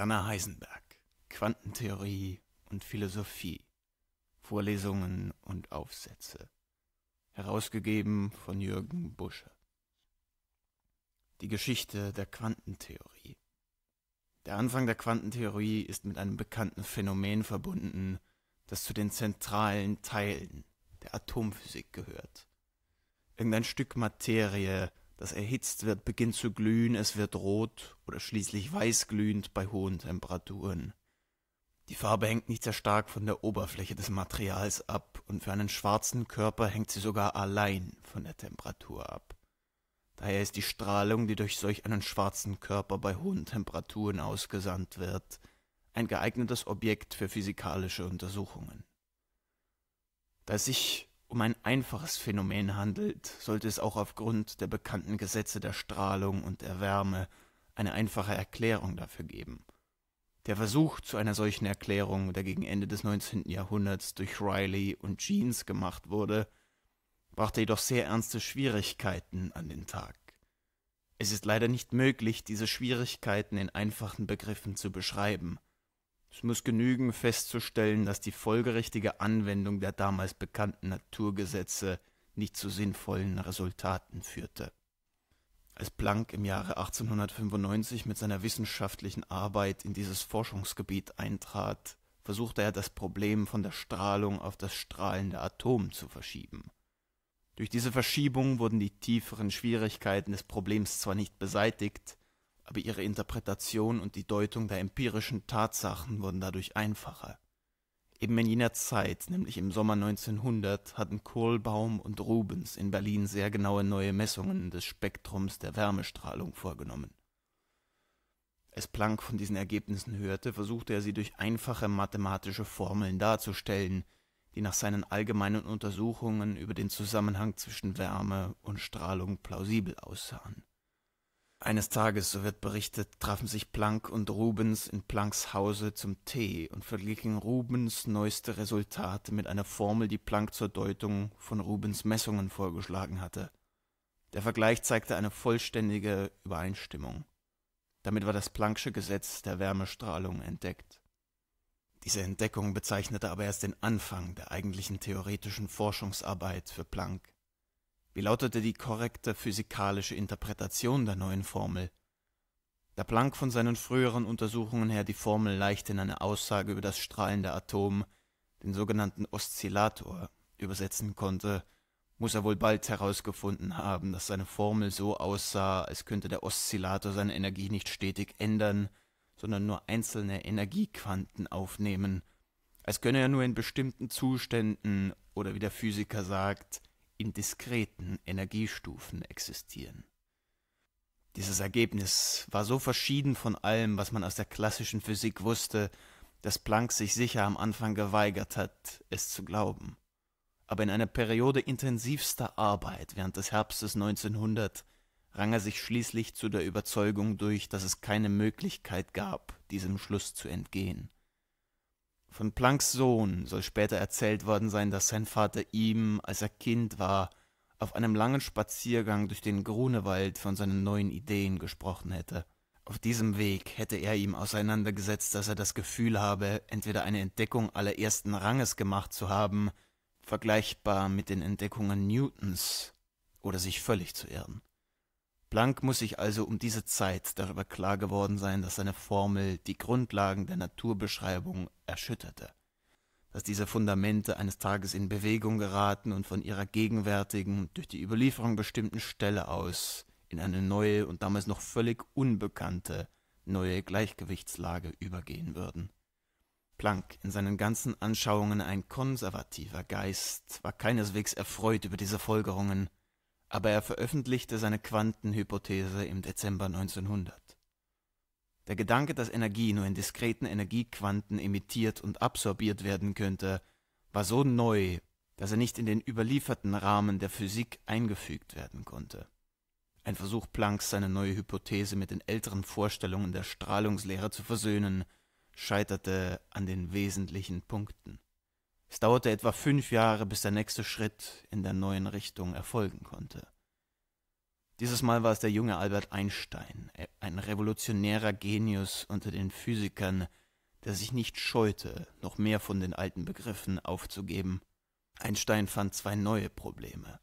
Werner Heisenberg. Quantentheorie und Philosophie. Vorlesungen und Aufsätze. Herausgegeben von Jürgen Busche. Die Geschichte der Quantentheorie. Der Anfang der Quantentheorie ist mit einem bekannten Phänomen verbunden, das zu den zentralen Teilen der Atomphysik gehört. Irgendein Stück Materie, das erhitzt wird, beginnt zu glühen, es wird rot oder schließlich weißglühend bei hohen Temperaturen. Die Farbe hängt nicht sehr stark von der Oberfläche des Materials ab und für einen schwarzen Körper hängt sie sogar allein von der Temperatur ab. Daher ist die Strahlung, die durch solch einen schwarzen Körper bei hohen Temperaturen ausgesandt wird, ein geeignetes Objekt für physikalische Untersuchungen. Da es sich um ein einfaches Phänomen handelt, sollte es auch aufgrund der bekannten Gesetze der Strahlung und der Wärme eine einfache Erklärung dafür geben. Der Versuch zu einer solchen Erklärung, der gegen Ende des 19. Jahrhunderts durch Riley und Jeans gemacht wurde, brachte jedoch sehr ernste Schwierigkeiten an den Tag. Es ist leider nicht möglich, diese Schwierigkeiten in einfachen Begriffen zu beschreiben – es muss genügen, festzustellen, dass die folgerichtige Anwendung der damals bekannten Naturgesetze nicht zu sinnvollen Resultaten führte. Als Planck im Jahre 1895 mit seiner wissenschaftlichen Arbeit in dieses Forschungsgebiet eintrat, versuchte er das Problem von der Strahlung auf das strahlende Atom zu verschieben. Durch diese Verschiebung wurden die tieferen Schwierigkeiten des Problems zwar nicht beseitigt, aber ihre Interpretation und die Deutung der empirischen Tatsachen wurden dadurch einfacher. Eben in jener Zeit, nämlich im Sommer 1900, hatten Kohlbaum und Rubens in Berlin sehr genaue neue Messungen des Spektrums der Wärmestrahlung vorgenommen. Als Planck von diesen Ergebnissen hörte, versuchte er sie durch einfache mathematische Formeln darzustellen, die nach seinen allgemeinen Untersuchungen über den Zusammenhang zwischen Wärme und Strahlung plausibel aussahen eines Tages, so wird berichtet, trafen sich Planck und Rubens in Plancks Hause zum Tee und verglichen Rubens neueste Resultate mit einer Formel, die Planck zur Deutung von Rubens Messungen vorgeschlagen hatte. Der Vergleich zeigte eine vollständige Übereinstimmung. Damit war das Plancksche Gesetz der Wärmestrahlung entdeckt. Diese Entdeckung bezeichnete aber erst den Anfang der eigentlichen theoretischen Forschungsarbeit für Planck. Wie lautete die korrekte physikalische Interpretation der neuen Formel? Da Planck von seinen früheren Untersuchungen her die Formel leicht in eine Aussage über das strahlende Atom, den sogenannten Oszillator, übersetzen konnte, muss er wohl bald herausgefunden haben, dass seine Formel so aussah, als könnte der Oszillator seine Energie nicht stetig ändern, sondern nur einzelne Energiequanten aufnehmen, als könne er nur in bestimmten Zuständen oder wie der Physiker sagt, in diskreten Energiestufen existieren. Dieses Ergebnis war so verschieden von allem, was man aus der klassischen Physik wusste, dass Planck sich sicher am Anfang geweigert hat, es zu glauben. Aber in einer Periode intensivster Arbeit während des Herbstes 1900 rang er sich schließlich zu der Überzeugung durch, dass es keine Möglichkeit gab, diesem Schluss zu entgehen. Von Plancks Sohn soll später erzählt worden sein, dass sein Vater ihm, als er Kind war, auf einem langen Spaziergang durch den Grunewald von seinen neuen Ideen gesprochen hätte. Auf diesem Weg hätte er ihm auseinandergesetzt, dass er das Gefühl habe, entweder eine Entdeckung allerersten Ranges gemacht zu haben, vergleichbar mit den Entdeckungen Newtons, oder sich völlig zu irren. Planck muss sich also um diese Zeit darüber klar geworden sein, dass seine Formel die Grundlagen der Naturbeschreibung erschütterte, dass diese Fundamente eines Tages in Bewegung geraten und von ihrer gegenwärtigen, durch die Überlieferung bestimmten Stelle aus in eine neue und damals noch völlig unbekannte neue Gleichgewichtslage übergehen würden. Planck, in seinen ganzen Anschauungen ein konservativer Geist, war keineswegs erfreut über diese Folgerungen aber er veröffentlichte seine Quantenhypothese im Dezember 1900. Der Gedanke, dass Energie nur in diskreten Energiequanten emittiert und absorbiert werden könnte, war so neu, dass er nicht in den überlieferten Rahmen der Physik eingefügt werden konnte. Ein Versuch Plancks, seine neue Hypothese mit den älteren Vorstellungen der Strahlungslehre zu versöhnen, scheiterte an den wesentlichen Punkten. Es dauerte etwa fünf Jahre, bis der nächste Schritt in der neuen Richtung erfolgen konnte. Dieses Mal war es der junge Albert Einstein, äh, ein revolutionärer Genius unter den Physikern, der sich nicht scheute, noch mehr von den alten Begriffen aufzugeben. Einstein fand zwei neue Probleme,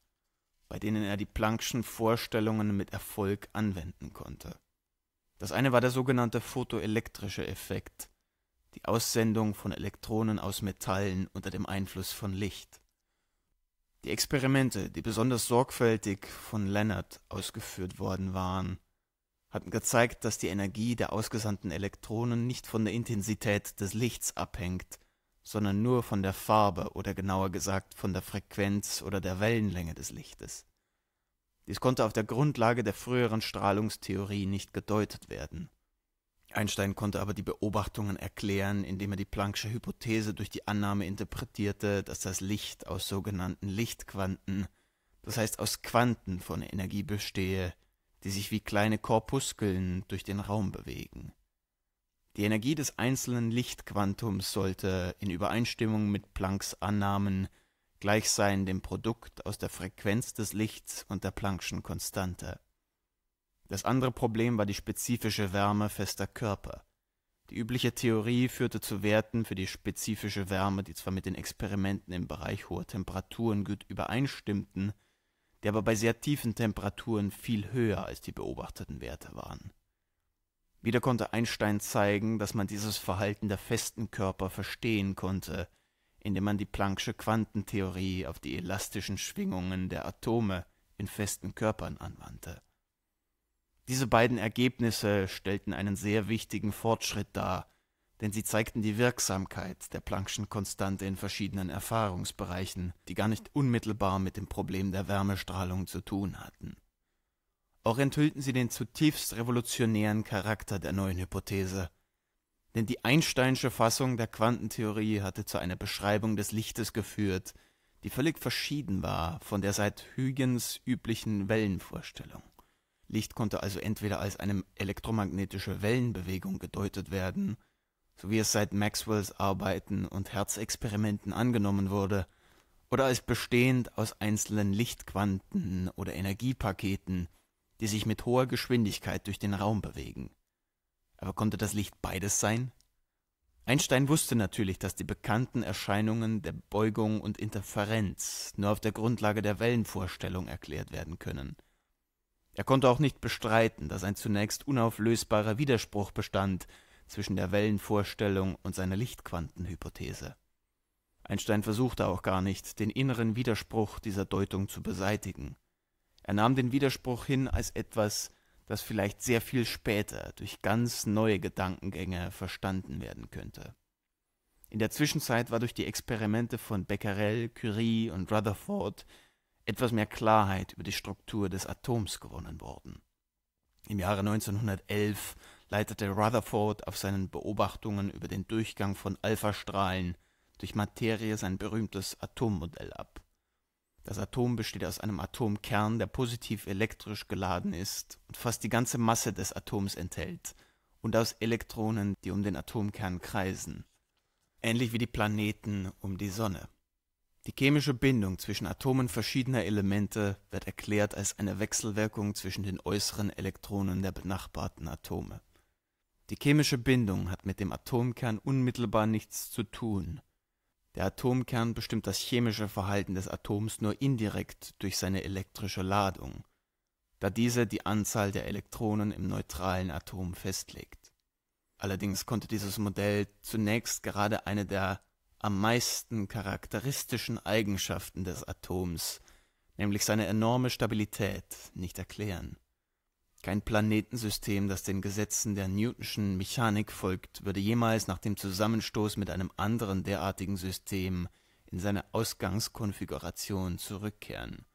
bei denen er die Planck'schen Vorstellungen mit Erfolg anwenden konnte. Das eine war der sogenannte photoelektrische Effekt, die Aussendung von Elektronen aus Metallen unter dem Einfluss von Licht. Die Experimente, die besonders sorgfältig von Lennart ausgeführt worden waren, hatten gezeigt, dass die Energie der ausgesandten Elektronen nicht von der Intensität des Lichts abhängt, sondern nur von der Farbe oder genauer gesagt von der Frequenz oder der Wellenlänge des Lichtes. Dies konnte auf der Grundlage der früheren Strahlungstheorie nicht gedeutet werden Einstein konnte aber die Beobachtungen erklären, indem er die Plancksche Hypothese durch die Annahme interpretierte, dass das Licht aus sogenannten Lichtquanten, das heißt aus Quanten von Energie bestehe, die sich wie kleine Korpuskeln durch den Raum bewegen. Die Energie des einzelnen Lichtquantums sollte in Übereinstimmung mit Plancks Annahmen gleich sein dem Produkt aus der Frequenz des Lichts und der Planckschen Konstante. Das andere Problem war die spezifische Wärme fester Körper. Die übliche Theorie führte zu Werten für die spezifische Wärme, die zwar mit den Experimenten im Bereich hoher Temperaturen gut übereinstimmten, die aber bei sehr tiefen Temperaturen viel höher als die beobachteten Werte waren. Wieder konnte Einstein zeigen, dass man dieses Verhalten der festen Körper verstehen konnte, indem man die Plancksche Quantentheorie auf die elastischen Schwingungen der Atome in festen Körpern anwandte. Diese beiden Ergebnisse stellten einen sehr wichtigen Fortschritt dar, denn sie zeigten die Wirksamkeit der Planck'schen Konstante in verschiedenen Erfahrungsbereichen, die gar nicht unmittelbar mit dem Problem der Wärmestrahlung zu tun hatten. Auch enthüllten sie den zutiefst revolutionären Charakter der neuen Hypothese, denn die Einsteinsche Fassung der Quantentheorie hatte zu einer Beschreibung des Lichtes geführt, die völlig verschieden war von der seit Huygens üblichen Wellenvorstellung. Licht konnte also entweder als eine elektromagnetische Wellenbewegung gedeutet werden, so wie es seit Maxwells Arbeiten und Herzexperimenten angenommen wurde, oder als bestehend aus einzelnen Lichtquanten oder Energiepaketen, die sich mit hoher Geschwindigkeit durch den Raum bewegen. Aber konnte das Licht beides sein? Einstein wusste natürlich, dass die bekannten Erscheinungen der Beugung und Interferenz nur auf der Grundlage der Wellenvorstellung erklärt werden können – er konnte auch nicht bestreiten, dass ein zunächst unauflösbarer Widerspruch bestand zwischen der Wellenvorstellung und seiner Lichtquantenhypothese. Einstein versuchte auch gar nicht, den inneren Widerspruch dieser Deutung zu beseitigen. Er nahm den Widerspruch hin als etwas, das vielleicht sehr viel später durch ganz neue Gedankengänge verstanden werden könnte. In der Zwischenzeit war durch die Experimente von Becquerel, Curie und Rutherford etwas mehr Klarheit über die Struktur des Atoms gewonnen worden. Im Jahre 1911 leitete Rutherford auf seinen Beobachtungen über den Durchgang von Alphastrahlen durch Materie sein berühmtes Atommodell ab. Das Atom besteht aus einem Atomkern, der positiv elektrisch geladen ist und fast die ganze Masse des Atoms enthält, und aus Elektronen, die um den Atomkern kreisen, ähnlich wie die Planeten um die Sonne. Die chemische Bindung zwischen Atomen verschiedener Elemente wird erklärt als eine Wechselwirkung zwischen den äußeren Elektronen der benachbarten Atome. Die chemische Bindung hat mit dem Atomkern unmittelbar nichts zu tun. Der Atomkern bestimmt das chemische Verhalten des Atoms nur indirekt durch seine elektrische Ladung, da diese die Anzahl der Elektronen im neutralen Atom festlegt. Allerdings konnte dieses Modell zunächst gerade eine der am meisten charakteristischen Eigenschaften des Atoms, nämlich seine enorme Stabilität, nicht erklären. Kein Planetensystem, das den Gesetzen der Newtonschen Mechanik folgt, würde jemals nach dem Zusammenstoß mit einem anderen derartigen System in seine Ausgangskonfiguration zurückkehren.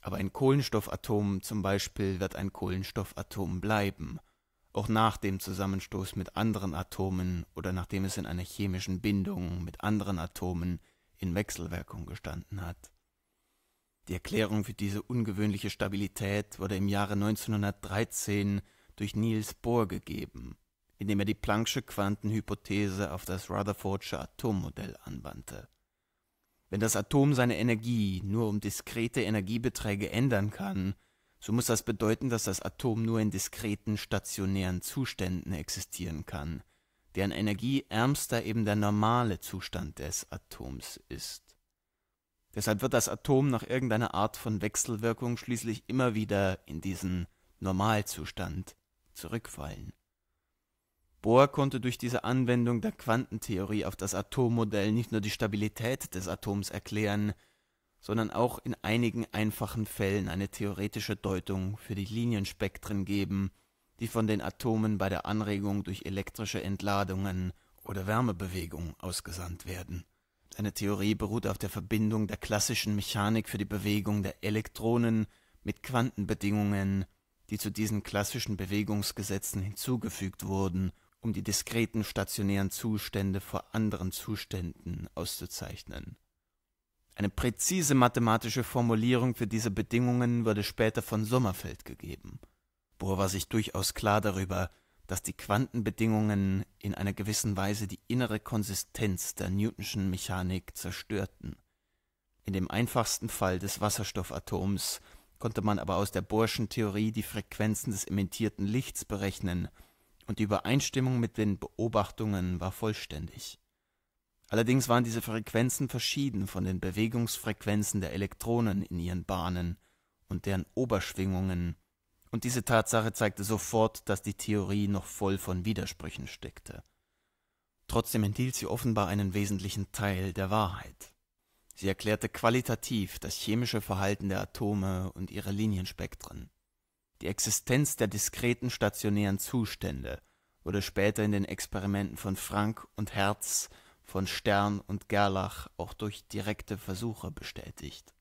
Aber ein Kohlenstoffatom zum Beispiel wird ein Kohlenstoffatom bleiben – auch nach dem Zusammenstoß mit anderen Atomen oder nachdem es in einer chemischen Bindung mit anderen Atomen in Wechselwirkung gestanden hat. Die Erklärung für diese ungewöhnliche Stabilität wurde im Jahre 1913 durch Niels Bohr gegeben, indem er die Plancksche Quantenhypothese auf das Rutherfordsche Atommodell anwandte. Wenn das Atom seine Energie nur um diskrete Energiebeträge ändern kann, so muss das bedeuten, dass das Atom nur in diskreten stationären Zuständen existieren kann, deren Energie ärmster eben der normale Zustand des Atoms ist. Deshalb wird das Atom nach irgendeiner Art von Wechselwirkung schließlich immer wieder in diesen Normalzustand zurückfallen. Bohr konnte durch diese Anwendung der Quantentheorie auf das Atommodell nicht nur die Stabilität des Atoms erklären, sondern auch in einigen einfachen Fällen eine theoretische Deutung für die Linienspektren geben, die von den Atomen bei der Anregung durch elektrische Entladungen oder Wärmebewegung ausgesandt werden. Seine Theorie beruht auf der Verbindung der klassischen Mechanik für die Bewegung der Elektronen mit Quantenbedingungen, die zu diesen klassischen Bewegungsgesetzen hinzugefügt wurden, um die diskreten stationären Zustände vor anderen Zuständen auszuzeichnen eine präzise mathematische Formulierung für diese Bedingungen wurde später von Sommerfeld gegeben. Bohr war sich durchaus klar darüber, dass die Quantenbedingungen in einer gewissen Weise die innere Konsistenz der Newtonschen Mechanik zerstörten. In dem einfachsten Fall des Wasserstoffatoms konnte man aber aus der Bohrschen Theorie die Frequenzen des emittierten Lichts berechnen, und die Übereinstimmung mit den Beobachtungen war vollständig. Allerdings waren diese Frequenzen verschieden von den Bewegungsfrequenzen der Elektronen in ihren Bahnen und deren Oberschwingungen, und diese Tatsache zeigte sofort, dass die Theorie noch voll von Widersprüchen steckte. Trotzdem enthielt sie offenbar einen wesentlichen Teil der Wahrheit. Sie erklärte qualitativ das chemische Verhalten der Atome und ihre Linienspektren. Die Existenz der diskreten stationären Zustände wurde später in den Experimenten von Frank und Hertz von Stern und Gerlach auch durch direkte Versuche bestätigt.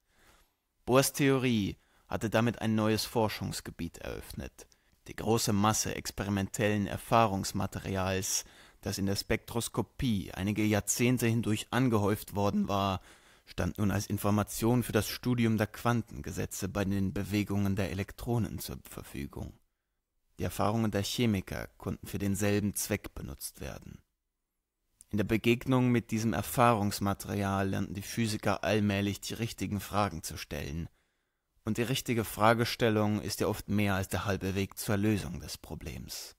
Bohrs Theorie hatte damit ein neues Forschungsgebiet eröffnet. Die große Masse experimentellen Erfahrungsmaterials, das in der Spektroskopie einige Jahrzehnte hindurch angehäuft worden war, stand nun als Information für das Studium der Quantengesetze bei den Bewegungen der Elektronen zur Verfügung. Die Erfahrungen der Chemiker konnten für denselben Zweck benutzt werden. In der Begegnung mit diesem Erfahrungsmaterial lernten die Physiker allmählich die richtigen Fragen zu stellen. Und die richtige Fragestellung ist ja oft mehr als der halbe Weg zur Lösung des Problems.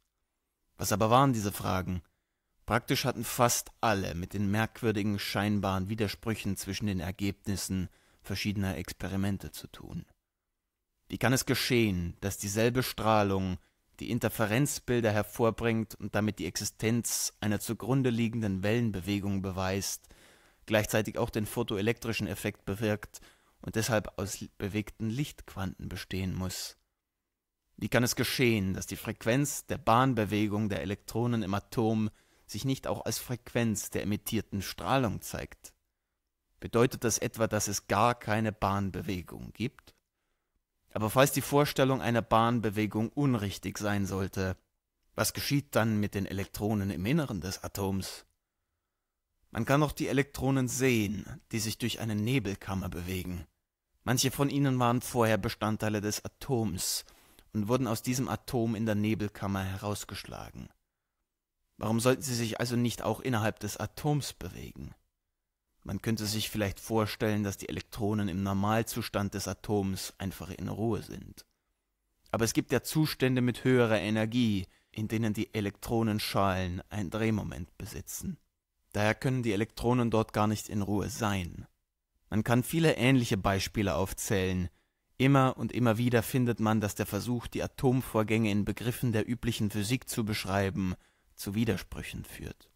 Was aber waren diese Fragen? Praktisch hatten fast alle mit den merkwürdigen scheinbaren Widersprüchen zwischen den Ergebnissen verschiedener Experimente zu tun. Wie kann es geschehen, dass dieselbe Strahlung die Interferenzbilder hervorbringt und damit die Existenz einer zugrunde liegenden Wellenbewegung beweist, gleichzeitig auch den photoelektrischen Effekt bewirkt und deshalb aus bewegten Lichtquanten bestehen muss. Wie kann es geschehen, dass die Frequenz der Bahnbewegung der Elektronen im Atom sich nicht auch als Frequenz der emittierten Strahlung zeigt? Bedeutet das etwa, dass es gar keine Bahnbewegung gibt? Aber falls die Vorstellung einer Bahnbewegung unrichtig sein sollte, was geschieht dann mit den Elektronen im Inneren des Atoms? Man kann auch die Elektronen sehen, die sich durch eine Nebelkammer bewegen. Manche von ihnen waren vorher Bestandteile des Atoms und wurden aus diesem Atom in der Nebelkammer herausgeschlagen. Warum sollten sie sich also nicht auch innerhalb des Atoms bewegen? Man könnte sich vielleicht vorstellen, dass die Elektronen im Normalzustand des Atoms einfach in Ruhe sind. Aber es gibt ja Zustände mit höherer Energie, in denen die Elektronenschalen ein Drehmoment besitzen. Daher können die Elektronen dort gar nicht in Ruhe sein. Man kann viele ähnliche Beispiele aufzählen. Immer und immer wieder findet man, dass der Versuch, die Atomvorgänge in Begriffen der üblichen Physik zu beschreiben, zu Widersprüchen führt.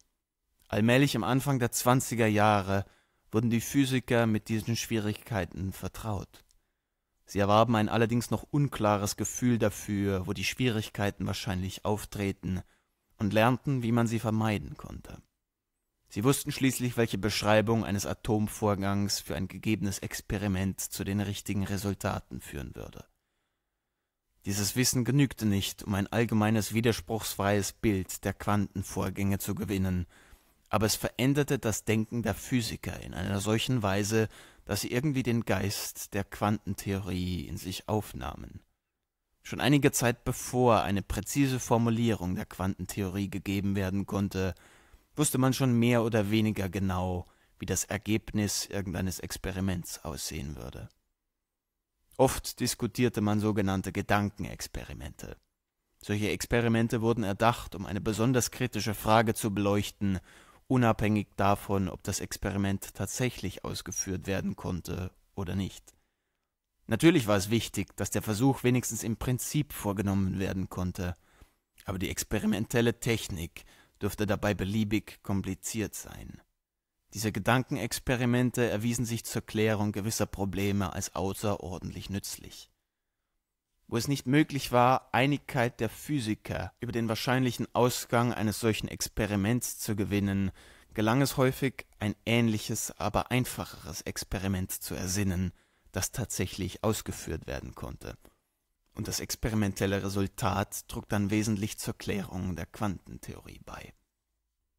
Allmählich am Anfang der 20er Jahre wurden die Physiker mit diesen Schwierigkeiten vertraut. Sie erwarben ein allerdings noch unklares Gefühl dafür, wo die Schwierigkeiten wahrscheinlich auftreten, und lernten, wie man sie vermeiden konnte. Sie wussten schließlich, welche Beschreibung eines Atomvorgangs für ein gegebenes Experiment zu den richtigen Resultaten führen würde. Dieses Wissen genügte nicht, um ein allgemeines widerspruchsfreies Bild der Quantenvorgänge zu gewinnen aber es veränderte das Denken der Physiker in einer solchen Weise, dass sie irgendwie den Geist der Quantentheorie in sich aufnahmen. Schon einige Zeit bevor eine präzise Formulierung der Quantentheorie gegeben werden konnte, wusste man schon mehr oder weniger genau, wie das Ergebnis irgendeines Experiments aussehen würde. Oft diskutierte man sogenannte Gedankenexperimente. Solche Experimente wurden erdacht, um eine besonders kritische Frage zu beleuchten unabhängig davon, ob das Experiment tatsächlich ausgeführt werden konnte oder nicht. Natürlich war es wichtig, dass der Versuch wenigstens im Prinzip vorgenommen werden konnte, aber die experimentelle Technik dürfte dabei beliebig kompliziert sein. Diese Gedankenexperimente erwiesen sich zur Klärung gewisser Probleme als außerordentlich nützlich wo es nicht möglich war, Einigkeit der Physiker über den wahrscheinlichen Ausgang eines solchen Experiments zu gewinnen, gelang es häufig, ein ähnliches, aber einfacheres Experiment zu ersinnen, das tatsächlich ausgeführt werden konnte. Und das experimentelle Resultat trug dann wesentlich zur Klärung der Quantentheorie bei.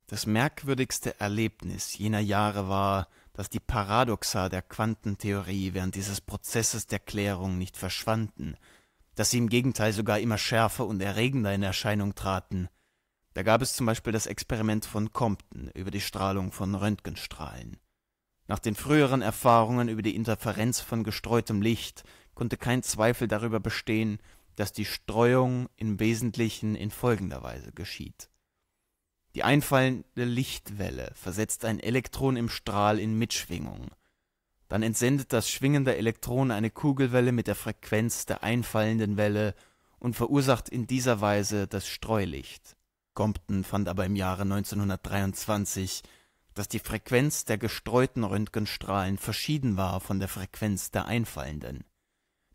Das merkwürdigste Erlebnis jener Jahre war, dass die Paradoxa der Quantentheorie während dieses Prozesses der Klärung nicht verschwanden, dass sie im Gegenteil sogar immer schärfer und erregender in Erscheinung traten. Da gab es zum Beispiel das Experiment von Compton über die Strahlung von Röntgenstrahlen. Nach den früheren Erfahrungen über die Interferenz von gestreutem Licht konnte kein Zweifel darüber bestehen, dass die Streuung im Wesentlichen in folgender Weise geschieht. Die einfallende Lichtwelle versetzt ein Elektron im Strahl in Mitschwingung – dann entsendet das schwingende Elektron eine Kugelwelle mit der Frequenz der einfallenden Welle und verursacht in dieser Weise das Streulicht. Compton fand aber im Jahre 1923, dass die Frequenz der gestreuten Röntgenstrahlen verschieden war von der Frequenz der einfallenden.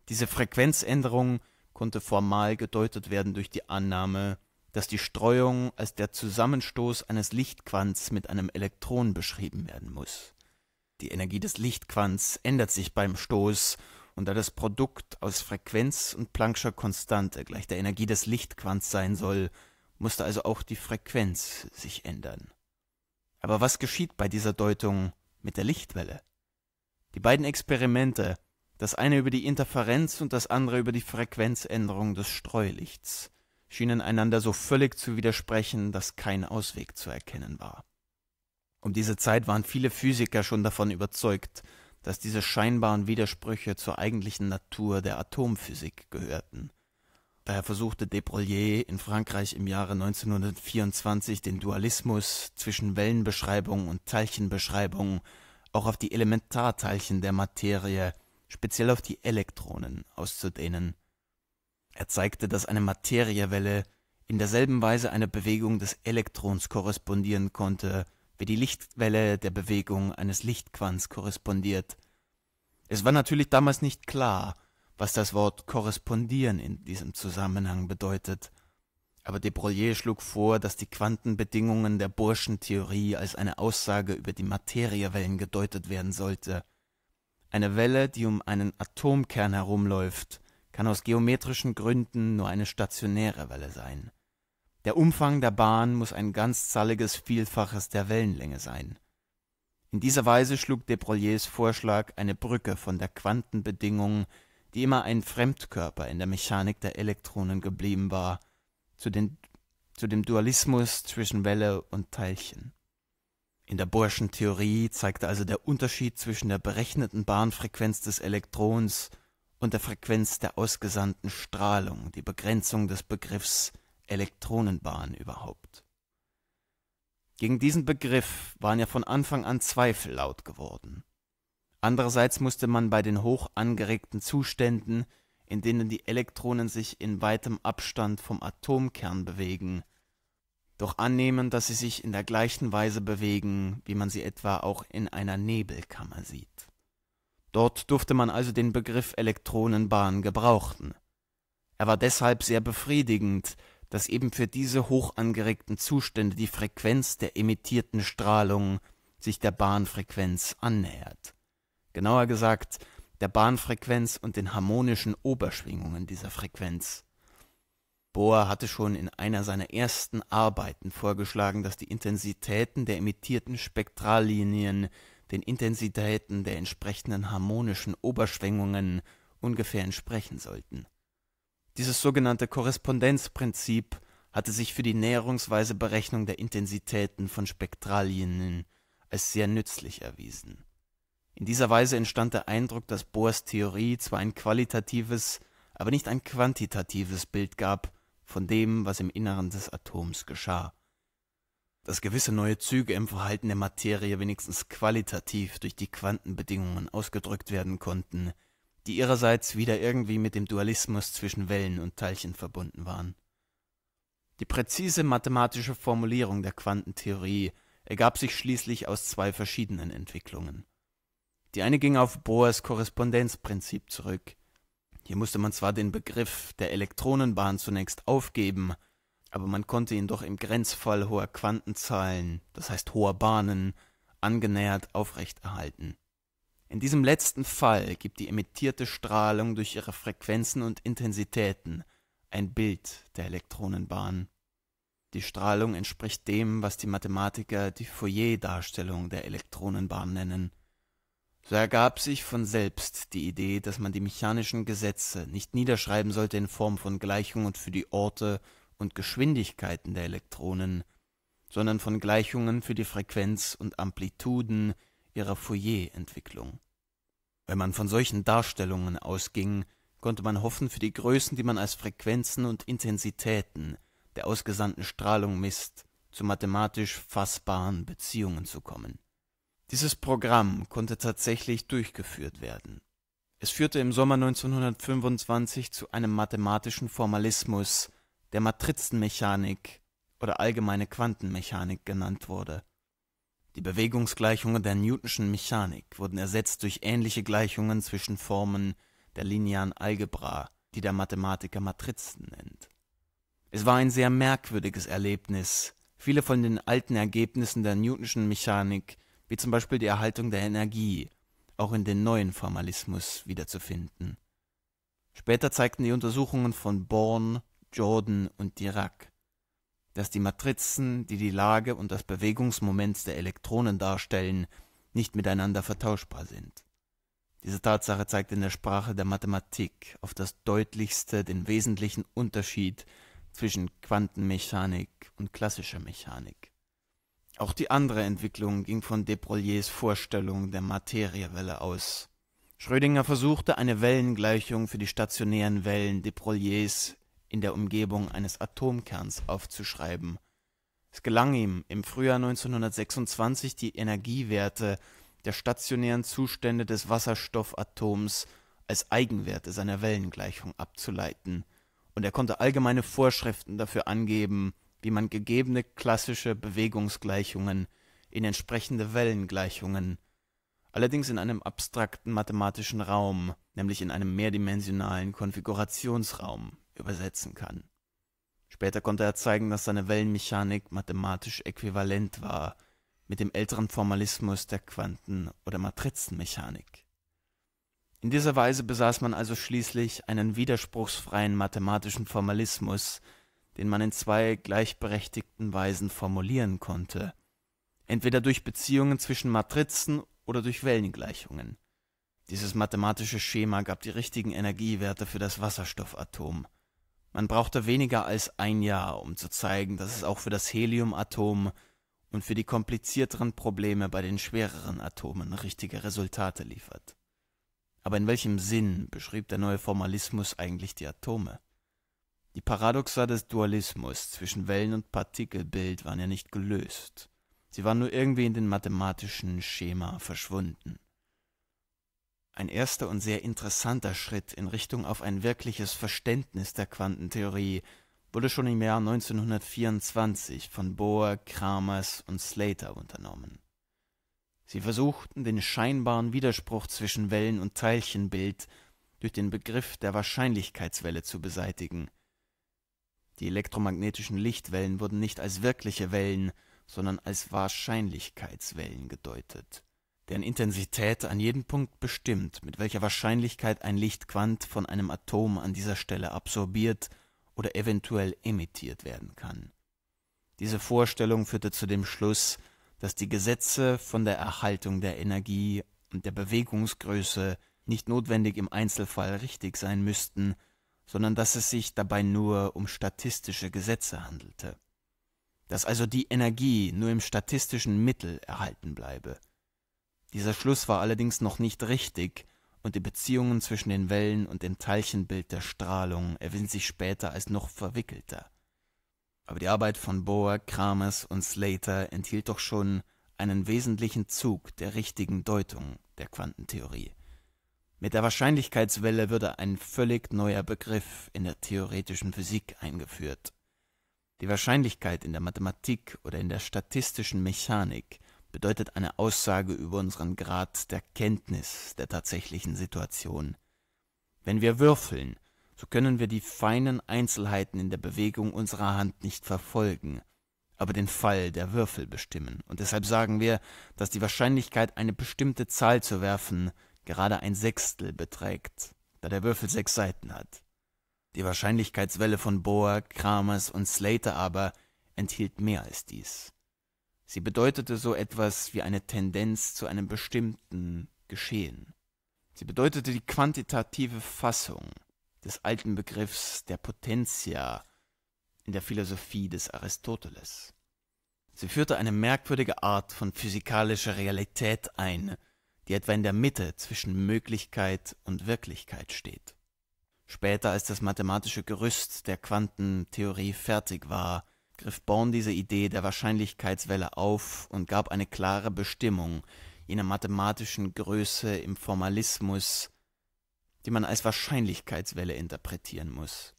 Diese Frequenzänderung konnte formal gedeutet werden durch die Annahme, dass die Streuung als der Zusammenstoß eines Lichtquants mit einem Elektron beschrieben werden muss die Energie des Lichtquants ändert sich beim Stoß, und da das Produkt aus Frequenz und Planckscher Konstante gleich der Energie des Lichtquants sein soll, musste also auch die Frequenz sich ändern. Aber was geschieht bei dieser Deutung mit der Lichtwelle? Die beiden Experimente, das eine über die Interferenz und das andere über die Frequenzänderung des Streulichts, schienen einander so völlig zu widersprechen, dass kein Ausweg zu erkennen war. Um diese Zeit waren viele Physiker schon davon überzeugt, dass diese scheinbaren Widersprüche zur eigentlichen Natur der Atomphysik gehörten. Daher versuchte de Broglie in Frankreich im Jahre 1924 den Dualismus zwischen Wellenbeschreibung und Teilchenbeschreibung auch auf die Elementarteilchen der Materie, speziell auf die Elektronen, auszudehnen. Er zeigte, dass eine Materiewelle in derselben Weise einer Bewegung des Elektrons korrespondieren konnte, wie die Lichtwelle der Bewegung eines Lichtquants korrespondiert. Es war natürlich damals nicht klar, was das Wort korrespondieren in diesem Zusammenhang bedeutet. Aber de Broglie schlug vor, dass die Quantenbedingungen der Burschen Theorie als eine Aussage über die Materiewellen gedeutet werden sollte. Eine Welle, die um einen Atomkern herumläuft, kann aus geometrischen Gründen nur eine stationäre Welle sein. Der Umfang der Bahn muss ein ganzzahliges Vielfaches der Wellenlänge sein. In dieser Weise schlug de Broglie's Vorschlag eine Brücke von der Quantenbedingung, die immer ein Fremdkörper in der Mechanik der Elektronen geblieben war, zu, den, zu dem Dualismus zwischen Welle und Teilchen. In der Bohrschen Theorie zeigte also der Unterschied zwischen der berechneten Bahnfrequenz des Elektrons und der Frequenz der ausgesandten Strahlung die Begrenzung des Begriffs Elektronenbahn überhaupt? Gegen diesen Begriff waren ja von Anfang an Zweifel laut geworden. Andererseits musste man bei den hoch angeregten Zuständen, in denen die Elektronen sich in weitem Abstand vom Atomkern bewegen, doch annehmen, dass sie sich in der gleichen Weise bewegen, wie man sie etwa auch in einer Nebelkammer sieht. Dort durfte man also den Begriff Elektronenbahn gebrauchen. Er war deshalb sehr befriedigend, dass eben für diese hoch angeregten Zustände die Frequenz der emittierten Strahlung sich der Bahnfrequenz annähert. Genauer gesagt, der Bahnfrequenz und den harmonischen Oberschwingungen dieser Frequenz. Bohr hatte schon in einer seiner ersten Arbeiten vorgeschlagen, dass die Intensitäten der emittierten Spektrallinien den Intensitäten der entsprechenden harmonischen Oberschwingungen ungefähr entsprechen sollten. Dieses sogenannte Korrespondenzprinzip hatte sich für die näherungsweise Berechnung der Intensitäten von Spektralien als sehr nützlich erwiesen. In dieser Weise entstand der Eindruck, dass Bohrs Theorie zwar ein qualitatives, aber nicht ein quantitatives Bild gab von dem, was im Inneren des Atoms geschah. Dass gewisse neue Züge im Verhalten der Materie wenigstens qualitativ durch die Quantenbedingungen ausgedrückt werden konnten, die ihrerseits wieder irgendwie mit dem Dualismus zwischen Wellen und Teilchen verbunden waren. Die präzise mathematische Formulierung der Quantentheorie ergab sich schließlich aus zwei verschiedenen Entwicklungen. Die eine ging auf Bohrs Korrespondenzprinzip zurück. Hier musste man zwar den Begriff der Elektronenbahn zunächst aufgeben, aber man konnte ihn doch im Grenzfall hoher Quantenzahlen, das heißt hoher Bahnen, angenähert aufrechterhalten. In diesem letzten Fall gibt die emittierte Strahlung durch ihre Frequenzen und Intensitäten ein Bild der Elektronenbahn. Die Strahlung entspricht dem, was die Mathematiker die Fourier-Darstellung der Elektronenbahn nennen. So ergab sich von selbst die Idee, dass man die mechanischen Gesetze nicht niederschreiben sollte in Form von Gleichungen für die Orte und Geschwindigkeiten der Elektronen, sondern von Gleichungen für die Frequenz und Amplituden ihrer Fourier-Entwicklung. Wenn man von solchen Darstellungen ausging, konnte man hoffen, für die Größen, die man als Frequenzen und Intensitäten der ausgesandten Strahlung misst, zu mathematisch fassbaren Beziehungen zu kommen. Dieses Programm konnte tatsächlich durchgeführt werden. Es führte im Sommer 1925 zu einem mathematischen Formalismus, der Matrizenmechanik oder allgemeine Quantenmechanik genannt wurde. Die Bewegungsgleichungen der Newtonschen Mechanik wurden ersetzt durch ähnliche Gleichungen zwischen Formen der linearen Algebra, die der Mathematiker Matrizen nennt. Es war ein sehr merkwürdiges Erlebnis, viele von den alten Ergebnissen der Newtonschen Mechanik, wie zum Beispiel die Erhaltung der Energie, auch in den neuen Formalismus wiederzufinden. Später zeigten die Untersuchungen von Born, Jordan und Dirac, dass die Matrizen, die die Lage und das Bewegungsmoment der Elektronen darstellen, nicht miteinander vertauschbar sind. Diese Tatsache zeigt in der Sprache der Mathematik auf das deutlichste den wesentlichen Unterschied zwischen Quantenmechanik und klassischer Mechanik. Auch die andere Entwicklung ging von de Broglie's Vorstellung der Materiewelle aus. Schrödinger versuchte eine Wellengleichung für die stationären Wellen de Broglie's in der Umgebung eines Atomkerns aufzuschreiben. Es gelang ihm, im Frühjahr 1926 die Energiewerte der stationären Zustände des Wasserstoffatoms als Eigenwerte seiner Wellengleichung abzuleiten, und er konnte allgemeine Vorschriften dafür angeben, wie man gegebene klassische Bewegungsgleichungen in entsprechende Wellengleichungen, allerdings in einem abstrakten mathematischen Raum, nämlich in einem mehrdimensionalen Konfigurationsraum, übersetzen kann. Später konnte er zeigen, dass seine Wellenmechanik mathematisch äquivalent war mit dem älteren Formalismus der Quanten- oder Matrizenmechanik. In dieser Weise besaß man also schließlich einen widerspruchsfreien mathematischen Formalismus, den man in zwei gleichberechtigten Weisen formulieren konnte, entweder durch Beziehungen zwischen Matrizen oder durch Wellengleichungen. Dieses mathematische Schema gab die richtigen Energiewerte für das Wasserstoffatom – man brauchte weniger als ein Jahr, um zu zeigen, dass es auch für das Heliumatom und für die komplizierteren Probleme bei den schwereren Atomen richtige Resultate liefert. Aber in welchem Sinn beschrieb der neue Formalismus eigentlich die Atome? Die Paradoxa des Dualismus zwischen Wellen- und Partikelbild waren ja nicht gelöst. Sie waren nur irgendwie in den mathematischen Schema verschwunden ein erster und sehr interessanter Schritt in Richtung auf ein wirkliches Verständnis der Quantentheorie wurde schon im Jahr 1924 von Bohr, Kramers und Slater unternommen. Sie versuchten, den scheinbaren Widerspruch zwischen Wellen- und Teilchenbild durch den Begriff der Wahrscheinlichkeitswelle zu beseitigen. Die elektromagnetischen Lichtwellen wurden nicht als wirkliche Wellen, sondern als Wahrscheinlichkeitswellen gedeutet deren Intensität an jedem Punkt bestimmt, mit welcher Wahrscheinlichkeit ein Lichtquant von einem Atom an dieser Stelle absorbiert oder eventuell emittiert werden kann. Diese Vorstellung führte zu dem Schluss, dass die Gesetze von der Erhaltung der Energie und der Bewegungsgröße nicht notwendig im Einzelfall richtig sein müssten, sondern dass es sich dabei nur um statistische Gesetze handelte. Dass also die Energie nur im statistischen Mittel erhalten bleibe – dieser Schluss war allerdings noch nicht richtig, und die Beziehungen zwischen den Wellen und dem Teilchenbild der Strahlung erwiesen sich später als noch verwickelter. Aber die Arbeit von Bohr, Kramers und Slater enthielt doch schon einen wesentlichen Zug der richtigen Deutung der Quantentheorie. Mit der Wahrscheinlichkeitswelle würde ein völlig neuer Begriff in der theoretischen Physik eingeführt. Die Wahrscheinlichkeit in der Mathematik oder in der statistischen Mechanik – bedeutet eine Aussage über unseren Grad der Kenntnis der tatsächlichen Situation. Wenn wir würfeln, so können wir die feinen Einzelheiten in der Bewegung unserer Hand nicht verfolgen, aber den Fall der Würfel bestimmen. Und deshalb sagen wir, dass die Wahrscheinlichkeit, eine bestimmte Zahl zu werfen, gerade ein Sechstel beträgt, da der Würfel sechs Seiten hat. Die Wahrscheinlichkeitswelle von Bohr, Kramers und Slater aber enthielt mehr als dies. Sie bedeutete so etwas wie eine Tendenz zu einem bestimmten Geschehen. Sie bedeutete die quantitative Fassung des alten Begriffs der Potentia in der Philosophie des Aristoteles. Sie führte eine merkwürdige Art von physikalischer Realität ein, die etwa in der Mitte zwischen Möglichkeit und Wirklichkeit steht. Später, als das mathematische Gerüst der Quantentheorie fertig war, griff Born diese Idee der Wahrscheinlichkeitswelle auf und gab eine klare Bestimmung jener mathematischen Größe im Formalismus, die man als Wahrscheinlichkeitswelle interpretieren muss.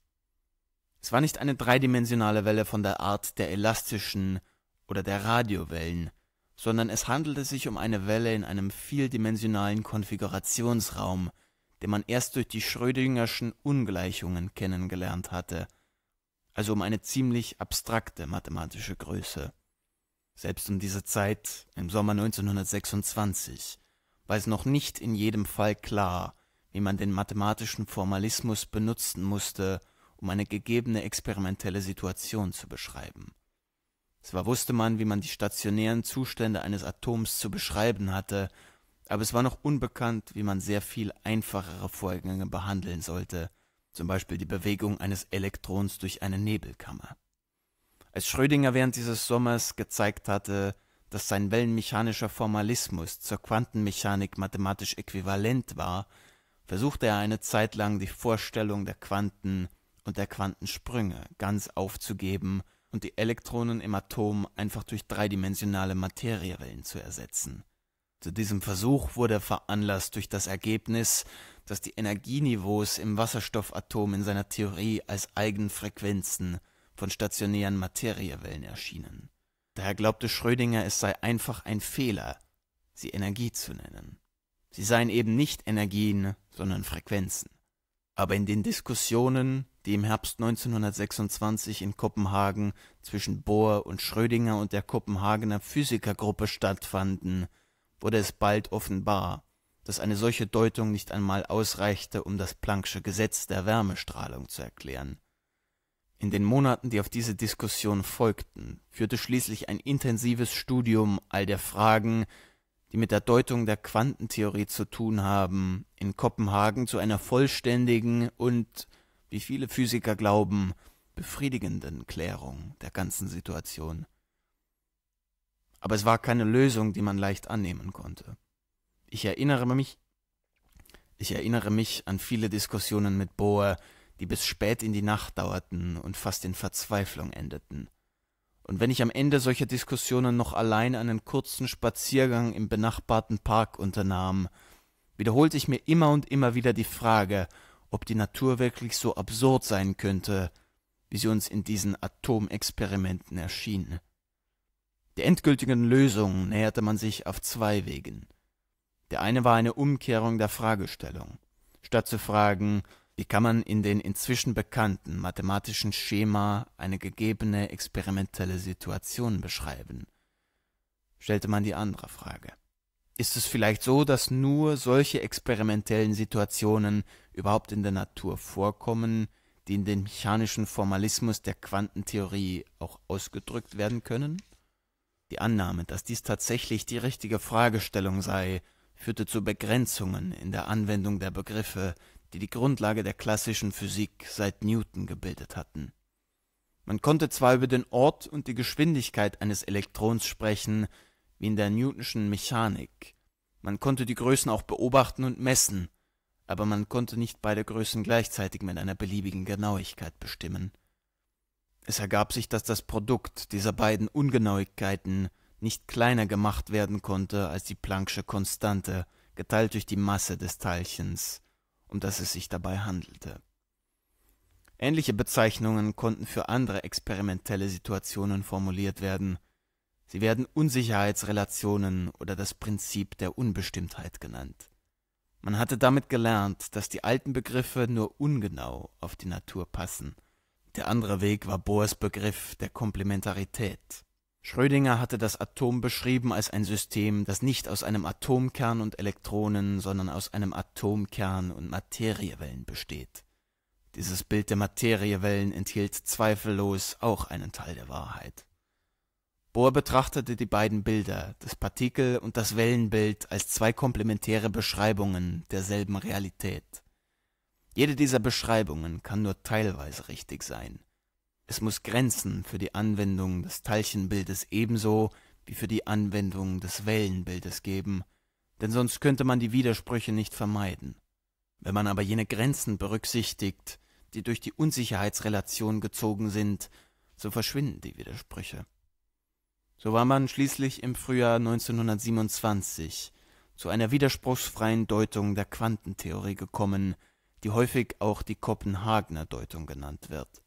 Es war nicht eine dreidimensionale Welle von der Art der elastischen oder der Radiowellen, sondern es handelte sich um eine Welle in einem vieldimensionalen Konfigurationsraum, den man erst durch die Schrödingerschen Ungleichungen kennengelernt hatte – also um eine ziemlich abstrakte mathematische Größe. Selbst um diese Zeit, im Sommer 1926, war es noch nicht in jedem Fall klar, wie man den mathematischen Formalismus benutzen musste, um eine gegebene experimentelle Situation zu beschreiben. Zwar wusste man, wie man die stationären Zustände eines Atoms zu beschreiben hatte, aber es war noch unbekannt, wie man sehr viel einfachere Vorgänge behandeln sollte, zum Beispiel die Bewegung eines Elektrons durch eine Nebelkammer. Als Schrödinger während dieses Sommers gezeigt hatte, dass sein wellenmechanischer Formalismus zur Quantenmechanik mathematisch äquivalent war, versuchte er eine Zeit lang die Vorstellung der Quanten und der Quantensprünge ganz aufzugeben und die Elektronen im Atom einfach durch dreidimensionale Materiewellen zu ersetzen. Zu diesem Versuch wurde er veranlasst durch das Ergebnis, dass die Energieniveaus im Wasserstoffatom in seiner Theorie als Eigenfrequenzen von stationären Materiewellen erschienen. Daher glaubte Schrödinger, es sei einfach ein Fehler, sie Energie zu nennen. Sie seien eben nicht Energien, sondern Frequenzen. Aber in den Diskussionen, die im Herbst 1926 in Kopenhagen zwischen Bohr und Schrödinger und der Kopenhagener Physikergruppe stattfanden, wurde es bald offenbar, dass eine solche Deutung nicht einmal ausreichte, um das Plancksche Gesetz der Wärmestrahlung zu erklären. In den Monaten, die auf diese Diskussion folgten, führte schließlich ein intensives Studium all der Fragen, die mit der Deutung der Quantentheorie zu tun haben, in Kopenhagen zu einer vollständigen und, wie viele Physiker glauben, befriedigenden Klärung der ganzen Situation aber es war keine Lösung, die man leicht annehmen konnte. Ich erinnere mich, ich erinnere mich an viele Diskussionen mit Boer, die bis spät in die Nacht dauerten und fast in Verzweiflung endeten. Und wenn ich am Ende solcher Diskussionen noch allein einen kurzen Spaziergang im benachbarten Park unternahm, wiederholte ich mir immer und immer wieder die Frage, ob die Natur wirklich so absurd sein könnte, wie sie uns in diesen Atomexperimenten erschien. Der endgültigen Lösung näherte man sich auf zwei Wegen. Der eine war eine Umkehrung der Fragestellung. Statt zu fragen, wie kann man in den inzwischen bekannten mathematischen Schema eine gegebene experimentelle Situation beschreiben, stellte man die andere Frage. Ist es vielleicht so, dass nur solche experimentellen Situationen überhaupt in der Natur vorkommen, die in den mechanischen Formalismus der Quantentheorie auch ausgedrückt werden können? Die Annahme, dass dies tatsächlich die richtige Fragestellung sei, führte zu Begrenzungen in der Anwendung der Begriffe, die die Grundlage der klassischen Physik seit Newton gebildet hatten. Man konnte zwar über den Ort und die Geschwindigkeit eines Elektrons sprechen, wie in der Newtonschen Mechanik, man konnte die Größen auch beobachten und messen, aber man konnte nicht beide Größen gleichzeitig mit einer beliebigen Genauigkeit bestimmen. Es ergab sich, dass das Produkt dieser beiden Ungenauigkeiten nicht kleiner gemacht werden konnte als die Plancksche Konstante, geteilt durch die Masse des Teilchens, um das es sich dabei handelte. Ähnliche Bezeichnungen konnten für andere experimentelle Situationen formuliert werden. Sie werden Unsicherheitsrelationen oder das Prinzip der Unbestimmtheit genannt. Man hatte damit gelernt, dass die alten Begriffe nur ungenau auf die Natur passen der andere Weg war Bohrs Begriff der Komplementarität. Schrödinger hatte das Atom beschrieben als ein System, das nicht aus einem Atomkern und Elektronen, sondern aus einem Atomkern und Materiewellen besteht. Dieses Bild der Materiewellen enthielt zweifellos auch einen Teil der Wahrheit. Bohr betrachtete die beiden Bilder, das Partikel- und das Wellenbild, als zwei komplementäre Beschreibungen derselben Realität. Jede dieser Beschreibungen kann nur teilweise richtig sein. Es muss Grenzen für die Anwendung des Teilchenbildes ebenso wie für die Anwendung des Wellenbildes geben, denn sonst könnte man die Widersprüche nicht vermeiden. Wenn man aber jene Grenzen berücksichtigt, die durch die Unsicherheitsrelation gezogen sind, so verschwinden die Widersprüche. So war man schließlich im Frühjahr 1927 zu einer widerspruchsfreien Deutung der Quantentheorie gekommen, die häufig auch die Kopenhagener Deutung genannt wird.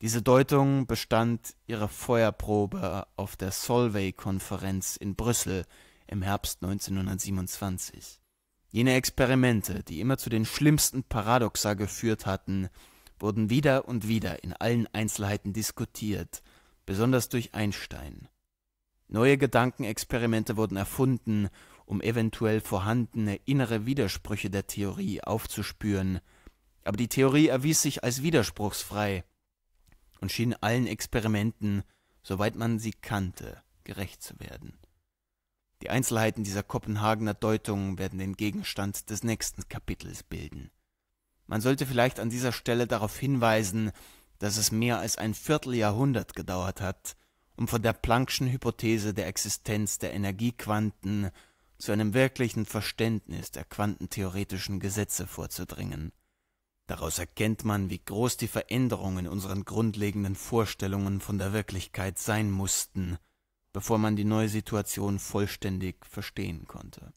Diese Deutung bestand ihrer Feuerprobe auf der Solvay-Konferenz in Brüssel im Herbst 1927. Jene Experimente, die immer zu den schlimmsten Paradoxa geführt hatten, wurden wieder und wieder in allen Einzelheiten diskutiert, besonders durch Einstein. Neue Gedankenexperimente wurden erfunden um eventuell vorhandene innere Widersprüche der Theorie aufzuspüren, aber die Theorie erwies sich als widerspruchsfrei und schien allen Experimenten, soweit man sie kannte, gerecht zu werden. Die Einzelheiten dieser Kopenhagener Deutung werden den Gegenstand des nächsten Kapitels bilden. Man sollte vielleicht an dieser Stelle darauf hinweisen, dass es mehr als ein Vierteljahrhundert gedauert hat, um von der Planck'schen Hypothese der Existenz der Energiequanten zu einem wirklichen Verständnis der quantentheoretischen Gesetze vorzudringen. Daraus erkennt man, wie groß die Veränderungen in unseren grundlegenden Vorstellungen von der Wirklichkeit sein mussten, bevor man die neue Situation vollständig verstehen konnte.